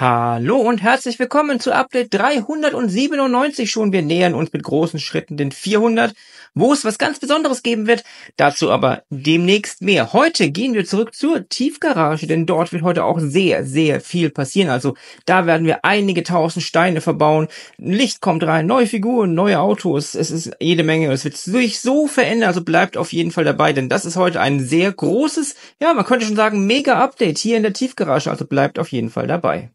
Hallo und herzlich willkommen zu Update 397 schon. Wir nähern uns mit großen Schritten den 400, wo es was ganz Besonderes geben wird. Dazu aber demnächst mehr. Heute gehen wir zurück zur Tiefgarage, denn dort wird heute auch sehr, sehr viel passieren. Also da werden wir einige tausend Steine verbauen. Licht kommt rein, neue Figuren, neue Autos. Es ist jede Menge. Es wird sich so verändern. Also bleibt auf jeden Fall dabei, denn das ist heute ein sehr großes, ja, man könnte schon sagen, mega Update hier in der Tiefgarage. Also bleibt auf jeden Fall dabei.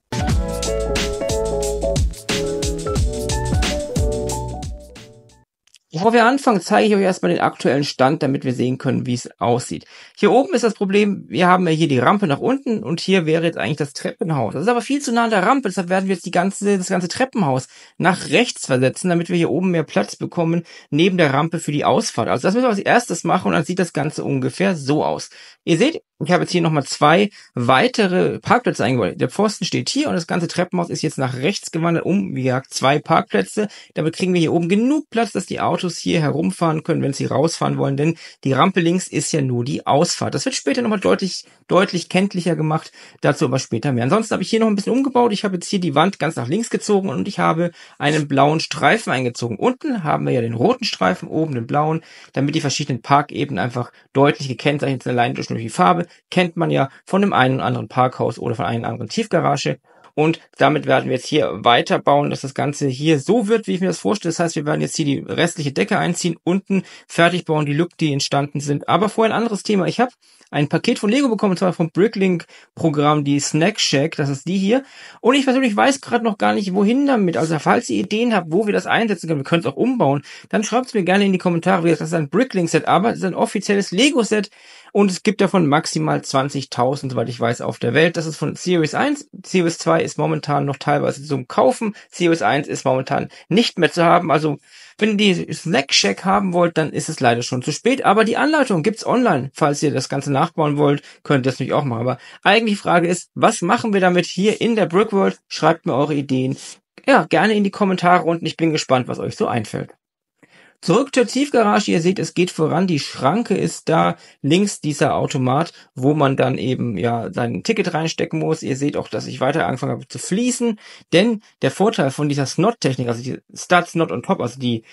Bevor wir anfangen, zeige ich euch erstmal den aktuellen Stand, damit wir sehen können, wie es aussieht. Hier oben ist das Problem, wir haben ja hier die Rampe nach unten und hier wäre jetzt eigentlich das Treppenhaus. Das ist aber viel zu nah an der Rampe, deshalb werden wir jetzt die ganze, das ganze Treppenhaus nach rechts versetzen, damit wir hier oben mehr Platz bekommen neben der Rampe für die Ausfahrt. Also das müssen wir als erstes machen und dann sieht das Ganze ungefähr so aus. Ihr seht, ich habe jetzt hier nochmal zwei weitere Parkplätze eingebaut. Der Pfosten steht hier und das ganze Treppenhaus ist jetzt nach rechts gewandert um, wie gesagt, zwei Parkplätze. Damit kriegen wir hier oben genug Platz, dass die Autos Autos hier herumfahren können, wenn sie rausfahren wollen, denn die Rampe links ist ja nur die Ausfahrt. Das wird später nochmal deutlich, deutlich kenntlicher gemacht, dazu aber später mehr. Ansonsten habe ich hier noch ein bisschen umgebaut. Ich habe jetzt hier die Wand ganz nach links gezogen und ich habe einen blauen Streifen eingezogen. Unten haben wir ja den roten Streifen, oben den blauen, damit die verschiedenen Parkebenen einfach deutlich gekennzeichnet sind, allein durch die Farbe. Kennt man ja von dem einen oder anderen Parkhaus oder von einer anderen Tiefgarage. Und damit werden wir jetzt hier weiterbauen, dass das Ganze hier so wird, wie ich mir das vorstelle. Das heißt, wir werden jetzt hier die restliche Decke einziehen, unten fertig bauen, die Lücken, die entstanden sind. Aber vorher ein anderes Thema. Ich habe ein Paket von Lego bekommen, und zwar vom Bricklink-Programm, die Snack Shack, das ist die hier. Und ich persönlich weiß gerade noch gar nicht, wohin damit. Also falls ihr Ideen habt, wo wir das einsetzen können, wir können es auch umbauen, dann schreibt es mir gerne in die Kommentare, wie das ist ein Bricklink-Set, aber es ist ein offizielles Lego-Set und es gibt davon maximal 20.000, soweit ich weiß, auf der Welt. Das ist von Series 1. Series 2 ist momentan noch teilweise zum Kaufen. Series 1 ist momentan nicht mehr zu haben. Also wenn ihr die Snack-Check haben wollt, dann ist es leider schon zu spät, aber die Anleitung gibt's online. Falls ihr das Ganze nachbauen wollt, könnt ihr das natürlich auch machen. Aber eigentlich die Frage ist, was machen wir damit hier in der Brickworld? Schreibt mir eure Ideen. Ja, gerne in die Kommentare und ich bin gespannt, was euch so einfällt. Zurück zur Tiefgarage. Ihr seht, es geht voran. Die Schranke ist da. Links dieser Automat, wo man dann eben, ja, sein Ticket reinstecken muss. Ihr seht auch, dass ich weiter angefangen habe zu fließen. Denn der Vorteil von dieser Snot-Technik, also die Start, Snot und Top, also die,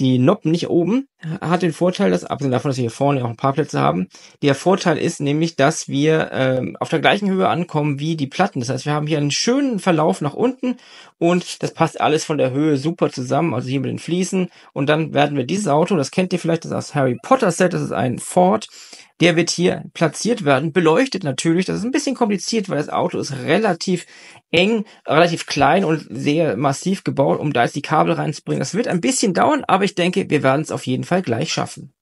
die Noppen nicht oben, hat den Vorteil, dass, abgesehen davon, dass wir hier vorne auch ein paar Plätze haben, der Vorteil ist nämlich, dass wir ähm, auf der gleichen Höhe ankommen wie die Platten. Das heißt, wir haben hier einen schönen Verlauf nach unten und das passt alles von der Höhe super zusammen, also hier mit den Fliesen. Und dann werden wir dieses Auto, das kennt ihr vielleicht, das ist das Harry Potter Set, das ist ein Ford, der wird hier platziert werden, beleuchtet natürlich. Das ist ein bisschen kompliziert, weil das Auto ist relativ eng, relativ klein und sehr massiv gebaut, um da jetzt die Kabel reinzubringen. Das wird ein bisschen dauern, aber ich denke, wir werden es auf jeden Fall Fall gleich schaffen.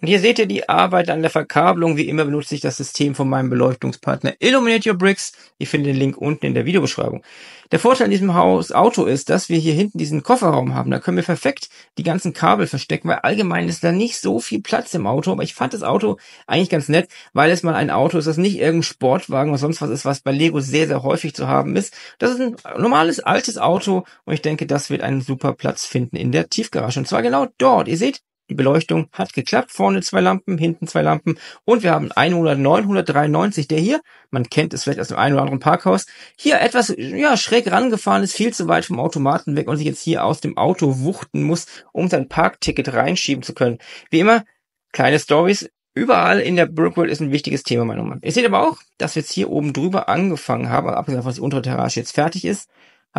Und hier seht ihr die Arbeit an der Verkabelung. Wie immer benutze ich das System von meinem Beleuchtungspartner Illuminate Your Bricks. Ihr findet den Link unten in der Videobeschreibung. Der Vorteil in diesem Haus Auto ist, dass wir hier hinten diesen Kofferraum haben. Da können wir perfekt die ganzen Kabel verstecken, weil allgemein ist da nicht so viel Platz im Auto. Aber ich fand das Auto eigentlich ganz nett, weil es mal ein Auto ist, das nicht irgendein Sportwagen oder sonst was ist, was bei Lego sehr, sehr häufig zu haben ist. Das ist ein normales, altes Auto und ich denke, das wird einen super Platz finden in der Tiefgarage. Und zwar genau dort. Ihr seht, die Beleuchtung hat geklappt. Vorne zwei Lampen, hinten zwei Lampen. Und wir haben 100, 993, der hier, man kennt es vielleicht aus dem einen oder anderen Parkhaus, hier etwas ja, schräg rangefahren ist, viel zu weit vom Automaten weg und sich jetzt hier aus dem Auto wuchten muss, um sein Parkticket reinschieben zu können. Wie immer, kleine Stories. Überall in der Brickworld ist ein wichtiges Thema, meiner Meinung nach. Ihr seht aber auch, dass wir jetzt hier oben drüber angefangen haben, abgesehen davon, dass die untere Terrage jetzt fertig ist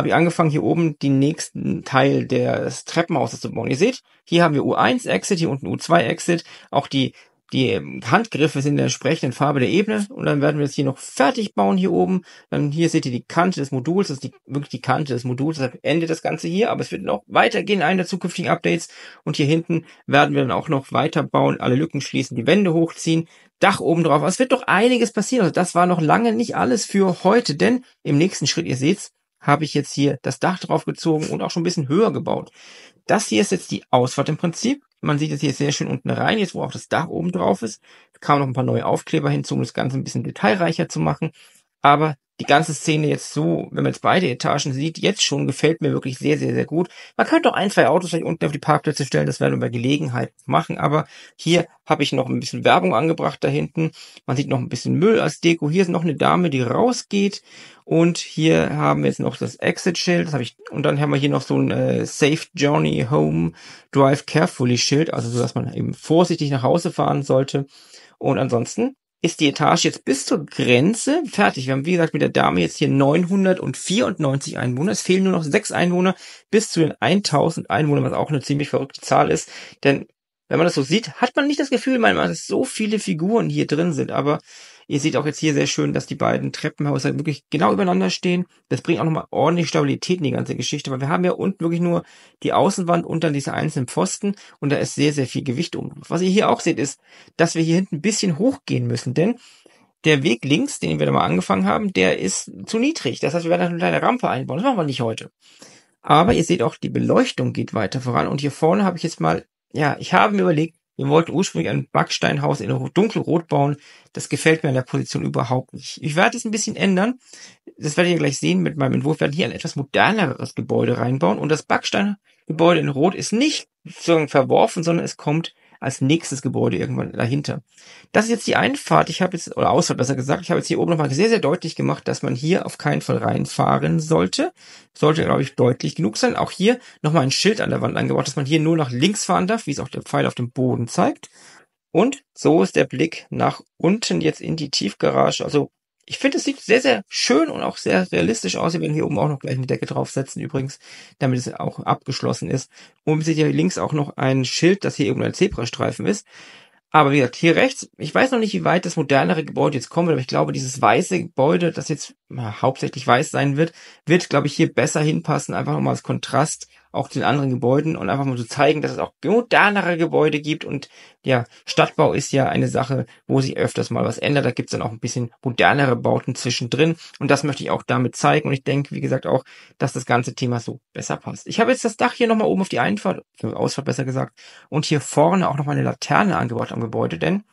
habe ich angefangen, hier oben den nächsten Teil des Treppenhauses zu bauen. Ihr seht, hier haben wir U1-Exit, hier unten U2-Exit. Auch die, die ähm, Handgriffe sind in der entsprechenden Farbe der Ebene. Und dann werden wir es hier noch fertig bauen, hier oben. Dann ähm, hier seht ihr die Kante des Moduls. Das ist die, wirklich die Kante des Moduls. Deshalb endet das Ganze hier. Aber es wird noch weitergehen in einer der zukünftigen Updates. Und hier hinten werden wir dann auch noch weiter bauen, alle Lücken schließen, die Wände hochziehen. Dach oben drauf. Also es wird doch einiges passieren. Also das war noch lange nicht alles für heute, denn im nächsten Schritt, ihr seht's, habe ich jetzt hier das Dach draufgezogen und auch schon ein bisschen höher gebaut. Das hier ist jetzt die Ausfahrt im Prinzip. Man sieht jetzt hier sehr schön unten rein, jetzt wo auch das Dach oben drauf ist. Es kamen noch ein paar neue Aufkleber hinzu, um das Ganze ein bisschen detailreicher zu machen aber die ganze Szene jetzt so, wenn man jetzt beide Etagen sieht, jetzt schon gefällt mir wirklich sehr, sehr, sehr gut. Man könnte auch ein, zwei Autos vielleicht unten auf die Parkplätze stellen, das werden wir bei Gelegenheit machen, aber hier habe ich noch ein bisschen Werbung angebracht da hinten. Man sieht noch ein bisschen Müll als Deko. Hier ist noch eine Dame, die rausgeht und hier haben wir jetzt noch das Exit-Schild, das habe ich, und dann haben wir hier noch so ein äh, Safe Journey Home Drive Carefully Schild, also so, dass man eben vorsichtig nach Hause fahren sollte. Und ansonsten ist die Etage jetzt bis zur Grenze fertig. Wir haben, wie gesagt, mit der Dame jetzt hier 994 Einwohner. Es fehlen nur noch sechs Einwohner bis zu den 1000 Einwohnern, was auch eine ziemlich verrückte Zahl ist. Denn wenn man das so sieht, hat man nicht das Gefühl, man, dass so viele Figuren hier drin sind. Aber Ihr seht auch jetzt hier sehr schön, dass die beiden Treppenhäuser wirklich genau übereinander stehen. Das bringt auch nochmal ordentlich Stabilität in die ganze Geschichte, weil wir haben ja unten wirklich nur die Außenwand und dann diese einzelnen Pfosten und da ist sehr, sehr viel Gewicht um. Was ihr hier auch seht, ist, dass wir hier hinten ein bisschen hochgehen müssen, denn der Weg links, den wir da mal angefangen haben, der ist zu niedrig. Das heißt, wir werden eine kleine Rampe einbauen. Das machen wir nicht heute. Aber ihr seht auch, die Beleuchtung geht weiter voran. Und hier vorne habe ich jetzt mal, ja, ich habe mir überlegt, wir wollten ursprünglich ein Backsteinhaus in dunkelrot bauen. Das gefällt mir an der Position überhaupt nicht. Ich werde es ein bisschen ändern. Das werdet ihr gleich sehen mit meinem Entwurf. Wir werden hier ein etwas moderneres Gebäude reinbauen. Und das Backsteingebäude in Rot ist nicht sozusagen verworfen, sondern es kommt als nächstes Gebäude irgendwann dahinter. Das ist jetzt die Einfahrt, ich habe jetzt, oder Ausfahrt besser gesagt, ich habe jetzt hier oben nochmal sehr, sehr deutlich gemacht, dass man hier auf keinen Fall reinfahren sollte. Sollte, glaube ich, deutlich genug sein. Auch hier nochmal ein Schild an der Wand angebracht, dass man hier nur nach links fahren darf, wie es auch der Pfeil auf dem Boden zeigt. Und so ist der Blick nach unten jetzt in die Tiefgarage, also ich finde, es sieht sehr, sehr schön und auch sehr realistisch aus. Wir werden hier oben auch noch gleich eine Decke draufsetzen übrigens, damit es auch abgeschlossen ist. Oben seht ihr links auch noch ein Schild, das hier irgendein Zebrastreifen ist. Aber wie gesagt, hier rechts, ich weiß noch nicht, wie weit das modernere Gebäude jetzt kommen wird, aber ich glaube, dieses weiße Gebäude, das jetzt hauptsächlich weiß sein wird, wird, glaube ich, hier besser hinpassen, einfach nochmal als Kontrast auch den anderen Gebäuden und einfach mal zu so zeigen, dass es auch modernere Gebäude gibt und ja, Stadtbau ist ja eine Sache, wo sich öfters mal was ändert. Da gibt's dann auch ein bisschen modernere Bauten zwischendrin und das möchte ich auch damit zeigen und ich denke, wie gesagt, auch, dass das ganze Thema so besser passt. Ich habe jetzt das Dach hier nochmal oben auf die Einfahrt, Ausfahrt besser gesagt, und hier vorne auch nochmal eine Laterne angebracht am Gebäude, denn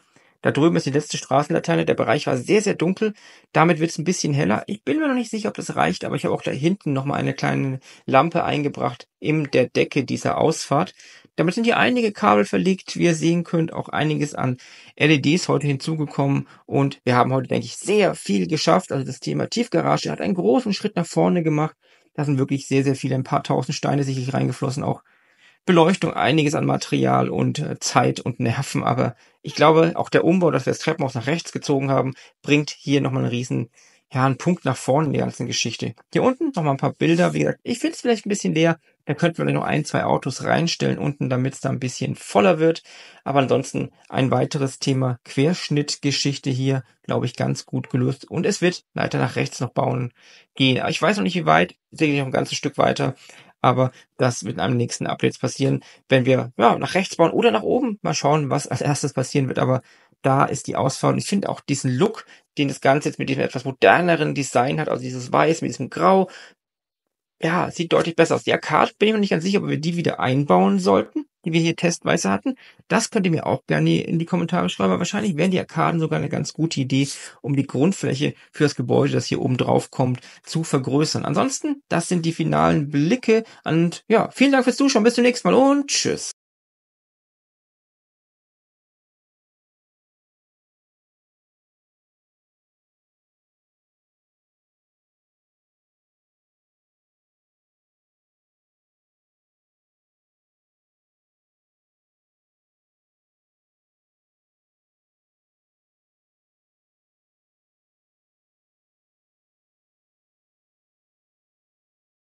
da drüben ist die letzte Straßenlaterne. Der Bereich war sehr, sehr dunkel. Damit wird es ein bisschen heller. Ich bin mir noch nicht sicher, ob das reicht, aber ich habe auch da hinten nochmal eine kleine Lampe eingebracht in der Decke dieser Ausfahrt. Damit sind hier einige Kabel verlegt, wie ihr sehen könnt, auch einiges an LEDs heute hinzugekommen und wir haben heute, denke ich, sehr viel geschafft. Also das Thema Tiefgarage hat einen großen Schritt nach vorne gemacht. Da sind wirklich sehr, sehr viele, ein paar tausend Steine sicherlich reingeflossen auch. Beleuchtung einiges an Material und äh, Zeit und Nerven, aber ich glaube, auch der Umbau, dass wir das Treppenhaus nach rechts gezogen haben, bringt hier nochmal einen riesen, ja, einen Punkt nach vorne in der ganzen Geschichte. Hier unten nochmal ein paar Bilder, wie gesagt, ich finde es vielleicht ein bisschen leer, da könnten wir noch ein, zwei Autos reinstellen unten, damit es da ein bisschen voller wird, aber ansonsten ein weiteres Thema Querschnittgeschichte hier, glaube ich, ganz gut gelöst und es wird leider nach rechts noch bauen gehen, aber ich weiß noch nicht wie weit, sehe ich noch ein ganzes Stück weiter, aber das wird in einem nächsten Updates passieren, wenn wir ja, nach rechts bauen oder nach oben. Mal schauen, was als erstes passieren wird. Aber da ist die Ausfahrt Und ich finde auch diesen Look, den das Ganze jetzt mit diesem etwas moderneren Design hat, also dieses Weiß mit diesem Grau, ja, sieht deutlich besser aus. Die Arcade bin ich mir nicht ganz sicher, ob wir die wieder einbauen sollten, die wir hier testweise hatten. Das könnt ihr mir auch gerne in die Kommentare schreiben. Aber wahrscheinlich wären die Arkaden sogar eine ganz gute Idee, um die Grundfläche für das Gebäude, das hier oben drauf kommt, zu vergrößern. Ansonsten, das sind die finalen Blicke. Und ja, vielen Dank fürs Zuschauen. Bis zum nächsten Mal und tschüss.